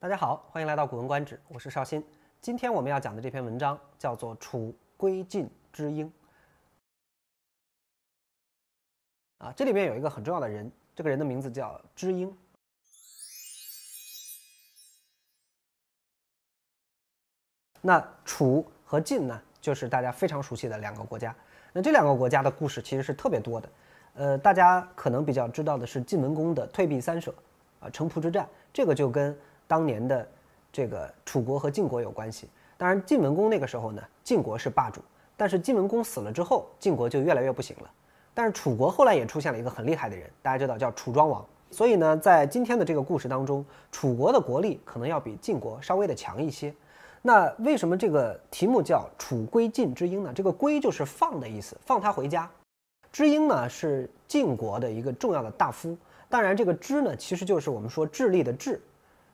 大家好，欢迎来到《古文观止》，我是邵鑫。今天我们要讲的这篇文章叫做《楚归晋知英》。啊，这里面有一个很重要的人，这个人的名字叫知英。那楚和晋呢，就是大家非常熟悉的两个国家。那这两个国家的故事其实是特别多的，呃，大家可能比较知道的是晋文公的退避三舍，啊，城濮之战，这个就跟。当年的这个楚国和晋国有关系，当然晋文公那个时候呢，晋国是霸主，但是晋文公死了之后，晋国就越来越不行了。但是楚国后来也出现了一个很厉害的人，大家知道叫楚庄王。所以呢，在今天的这个故事当中，楚国的国力可能要比晋国稍微的强一些。那为什么这个题目叫楚归晋之英呢？这个“归”就是放的意思，放他回家。之英呢是晋国的一个重要的大夫，当然这个“之”呢，其实就是我们说智力的“智”。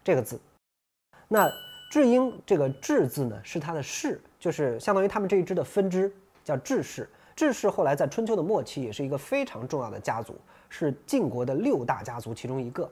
这个字，那智英这个智字呢，是他的氏，就是相当于他们这一支的分支，叫智氏。智氏后来在春秋的末期也是一个非常重要的家族，是晋国的六大家族其中一个。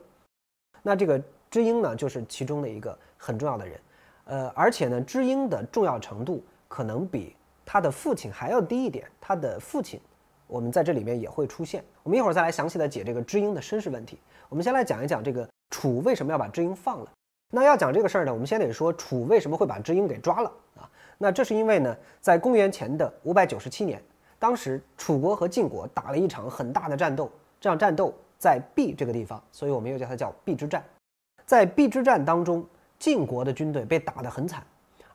那这个知英呢，就是其中的一个很重要的人，呃，而且呢，知英的重要程度可能比他的父亲还要低一点。他的父亲，我们在这里面也会出现。我们一会儿再来详细的解这个知英的身世问题。我们先来讲一讲这个。楚为什么要把知英放了？那要讲这个事儿呢，我们先得说楚为什么会把知英给抓了啊？那这是因为呢，在公元前的五百九十七年，当时楚国和晋国打了一场很大的战斗，这场战斗在璧这个地方，所以我们又叫它叫璧之战。在璧之战当中，晋国的军队被打得很惨，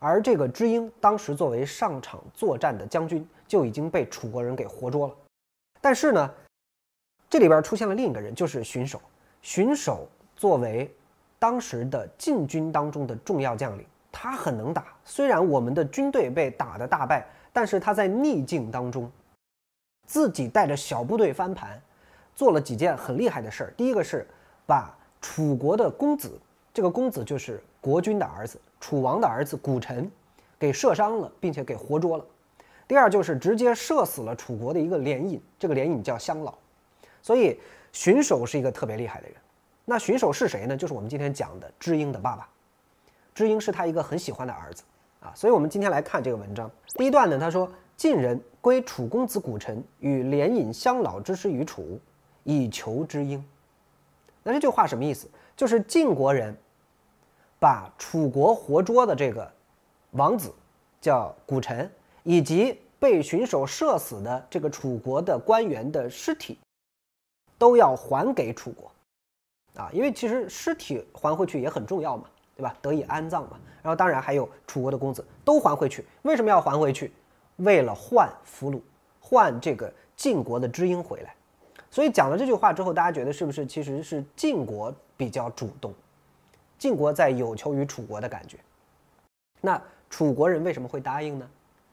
而这个知英当时作为上场作战的将军，就已经被楚国人给活捉了。但是呢，这里边出现了另一个人，就是荀首，荀首。作为当时的禁军当中的重要将领，他很能打。虽然我们的军队被打得大败，但是他在逆境当中，自己带着小部队翻盘，做了几件很厉害的事儿。第一个是把楚国的公子，这个公子就是国君的儿子、楚王的儿子谷臣，给射伤了，并且给活捉了。第二就是直接射死了楚国的一个联引，这个联引叫相老。所以荀首是一个特别厉害的人。那巡守是谁呢？就是我们今天讲的知英的爸爸。知英是他一个很喜欢的儿子啊，所以我们今天来看这个文章。第一段呢，他说：“晋人归楚公子古臣与连引相老之师于楚，以求知英。”那这句话什么意思？就是晋国人把楚国活捉的这个王子叫古臣，以及被巡守射死的这个楚国的官员的尸体，都要还给楚国。啊，因为其实尸体还回去也很重要嘛，对吧？得以安葬嘛。然后当然还有楚国的公子都还回去，为什么要还回去？为了换俘虏，换这个晋国的知英回来。所以讲了这句话之后，大家觉得是不是其实是晋国比较主动？晋国在有求于楚国的感觉。那楚国人为什么会答应呢？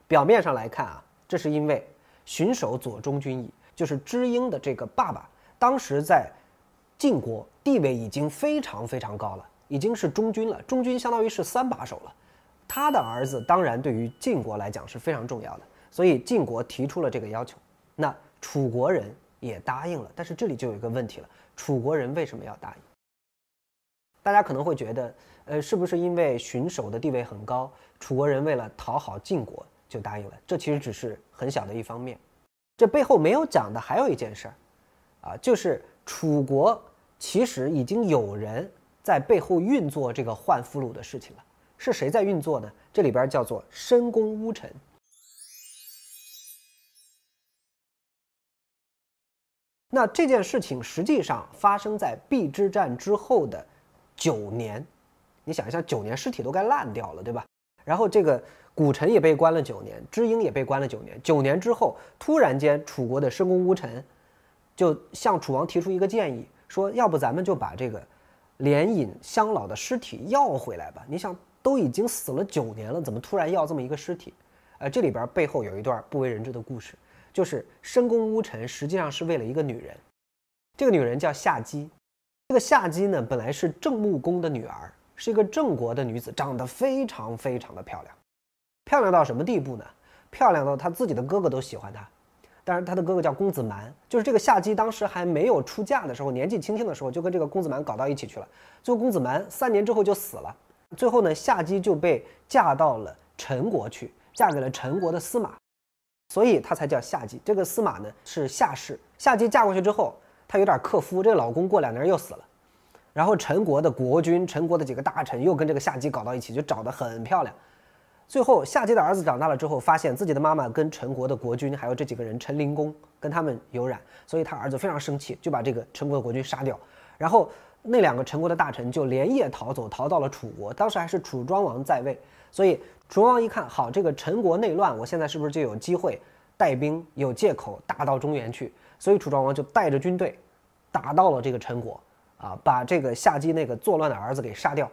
表面上来看啊，这是因为荀首左中军矣，就是知英的这个爸爸，当时在。晋国地位已经非常非常高了，已经是中军了。中军相当于是三把手了，他的儿子当然对于晋国来讲是非常重要的，所以晋国提出了这个要求。那楚国人也答应了，但是这里就有一个问题了：楚国人为什么要答应？大家可能会觉得，呃，是不是因为荀首的地位很高，楚国人为了讨好晋国就答应了？这其实只是很小的一方面。这背后没有讲的还有一件事儿，啊，就是。楚国其实已经有人在背后运作这个换俘虏的事情了，是谁在运作呢？这里边叫做申公乌臣。那这件事情实际上发生在毕之战之后的九年，你想一下，九年尸体都该烂掉了，对吧？然后这个古城也被关了九年，知英也被关了九年。九年之后，突然间楚国的申公乌臣就向楚王提出一个建议，说要不咱们就把这个连尹香老的尸体要回来吧？你想都已经死了九年了，怎么突然要这么一个尸体？呃，这里边背后有一段不为人知的故事，就是申公巫臣实际上是为了一个女人，这个女人叫夏姬，这个夏姬呢本来是郑穆公的女儿，是一个郑国的女子，长得非常非常的漂亮，漂亮到什么地步呢？漂亮到她自己的哥哥都喜欢她。但是他的哥哥叫公子蛮，就是这个夏姬当时还没有出嫁的时候，年纪轻轻的时候就跟这个公子蛮搞到一起去了。最后公子蛮三年之后就死了，最后呢夏姬就被嫁到了陈国去，嫁给了陈国的司马，所以她才叫夏姬。这个司马呢是夏氏，夏姬嫁过去之后，她有点克夫，这个老公过两年又死了，然后陈国的国君、陈国的几个大臣又跟这个夏姬搞到一起，就长得很漂亮。最后，夏姬的儿子长大了之后，发现自己的妈妈跟陈国的国君还有这几个人陈灵公跟他们有染，所以他儿子非常生气，就把这个陈国的国君杀掉。然后那两个陈国的大臣就连夜逃走，逃到了楚国。当时还是楚庄王在位，所以楚庄王一看，好，这个陈国内乱，我现在是不是就有机会带兵有借口打到中原去？所以楚庄王就带着军队打到了这个陈国，啊，把这个夏姬那个作乱的儿子给杀掉。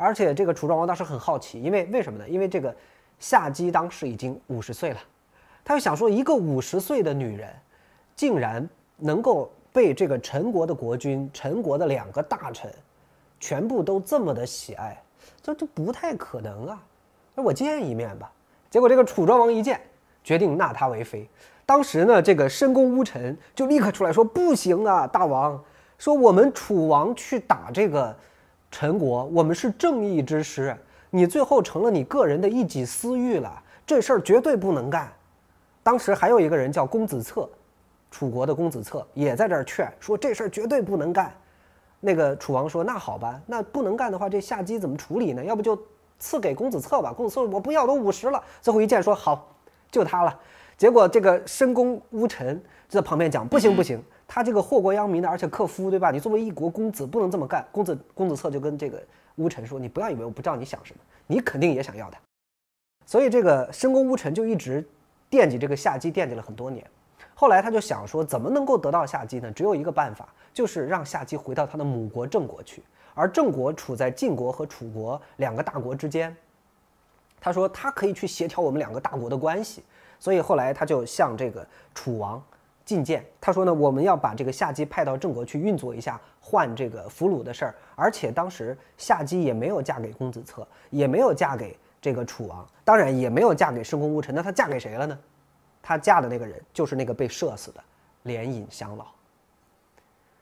而且这个楚庄王当时很好奇，因为为什么呢？因为这个夏姬当时已经五十岁了，他就想说，一个五十岁的女人，竟然能够被这个陈国的国君、陈国的两个大臣，全部都这么的喜爱，这这不太可能啊！那我见一面吧。结果这个楚庄王一见，决定纳她为妃。当时呢，这个申公巫臣就立刻出来说：“不行啊，大王，说我们楚王去打这个。”陈国，我们是正义之师，你最后成了你个人的一己私欲了，这事儿绝对不能干。当时还有一个人叫公子策，楚国的公子策也在这儿劝说，这事儿绝对不能干。那个楚王说：“那好吧，那不能干的话，这夏姬怎么处理呢？要不就赐给公子策吧。”公子策：“我不要，都五十了。”最后一见说：“好，就他了。”结果这个申公巫臣就在旁边讲：“不行不行。”他这个祸国殃民的，而且克夫，对吧？你作为一国公子，不能这么干。公子公子策就跟这个乌臣说：“你不要以为我不知道你想什么，你肯定也想要他。”所以这个申公乌臣就一直惦记这个夏姬，惦记了很多年。后来他就想说，怎么能够得到夏姬呢？只有一个办法，就是让夏姬回到他的母国郑国去。而郑国处在晋国和楚国两个大国之间，他说他可以去协调我们两个大国的关系。所以后来他就向这个楚王。进谏，他说呢，我们要把这个夏姬派到郑国去运作一下，换这个俘虏的事儿。而且当时夏姬也没有嫁给公子策，也没有嫁给这个楚王，当然也没有嫁给申公巫臣。那她嫁给谁了呢？她嫁的那个人就是那个被射死的连尹相老。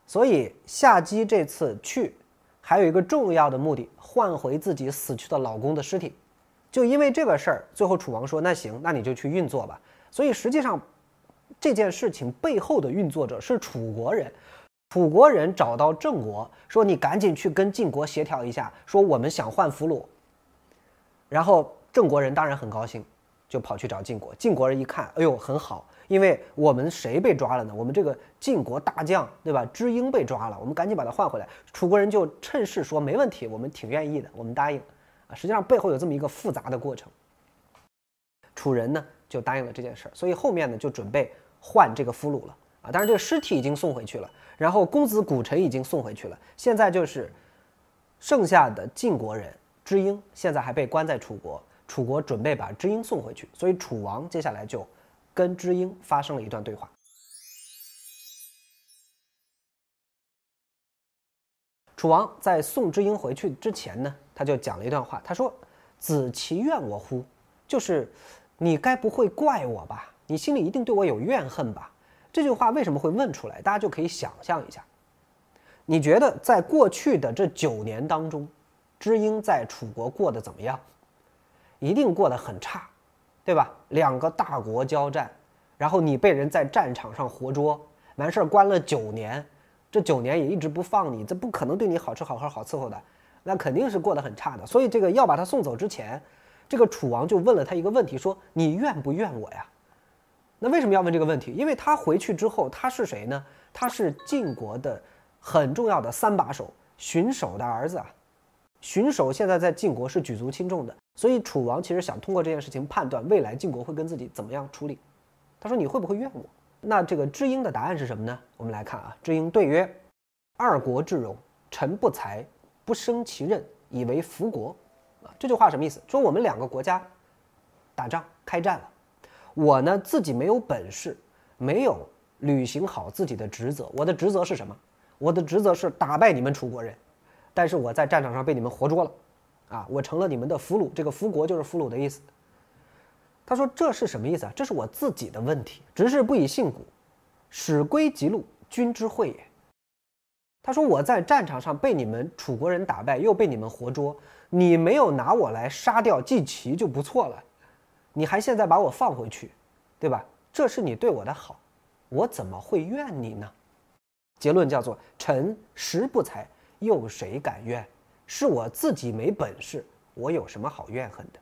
所以夏姬这次去，还有一个重要的目的，换回自己死去的老公的尸体。就因为这个事儿，最后楚王说，那行，那你就去运作吧。所以实际上。这件事情背后的运作者是楚国人，楚国人找到郑国说：“你赶紧去跟晋国协调一下，说我们想换俘虏。”然后郑国人当然很高兴，就跑去找晋国。晋国人一看，哎呦，很好，因为我们谁被抓了呢？我们这个晋国大将，对吧？知英被抓了，我们赶紧把他换回来。楚国人就趁势说：“没问题，我们挺愿意的，我们答应。”啊，实际上背后有这么一个复杂的过程。楚人呢？就答应了这件事儿，所以后面呢就准备换这个俘虏了啊！当然，这个尸体已经送回去了，然后公子古城已经送回去了。现在就是剩下的晋国人知英，现在还被关在楚国。楚国准备把知英送回去，所以楚王接下来就跟知英发生了一段对话。楚王在送知英回去之前呢，他就讲了一段话，他说：“子其怨我乎？”就是。你该不会怪我吧？你心里一定对我有怨恨吧？这句话为什么会问出来？大家就可以想象一下，你觉得在过去的这九年当中，知英在楚国过得怎么样？一定过得很差，对吧？两个大国交战，然后你被人在战场上活捉，完事儿关了九年，这九年也一直不放你，这不可能对你好吃好喝好伺候的，那肯定是过得很差的。所以这个要把他送走之前。这个楚王就问了他一个问题，说：“你怨不怨我呀？”那为什么要问这个问题？因为他回去之后，他是谁呢？他是晋国的很重要的三把手荀首的儿子啊。荀首现在在晋国是举足轻重的，所以楚王其实想通过这件事情判断未来晋国会跟自己怎么样处理。他说：“你会不会怨我？”那这个知英的答案是什么呢？我们来看啊，知英对曰：“二国之荣，臣不才，不生其任，以为福国。”这句话什么意思？说我们两个国家打仗，开战了。我呢自己没有本事，没有履行好自己的职责。我的职责是什么？我的职责是打败你们楚国人，但是我在战场上被你们活捉了，啊，我成了你们的俘虏。这个俘国就是俘虏的意思。他说这是什么意思啊？这是我自己的问题。执事不以信古，使归极路，君之会也。他说：“我在战场上被你们楚国人打败，又被你们活捉，你没有拿我来杀掉季齐就不错了，你还现在把我放回去，对吧？这是你对我的好，我怎么会怨你呢？”结论叫做：“臣实不才，又谁敢怨？是我自己没本事，我有什么好怨恨的？”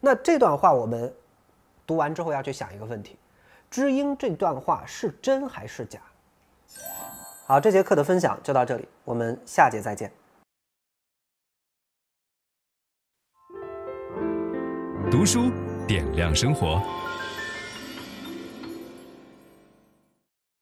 那这段话我们读完之后要去想一个问题：知音这段话是真还是假？好，这节课的分享就到这里，我们下节再见。读书点亮生活。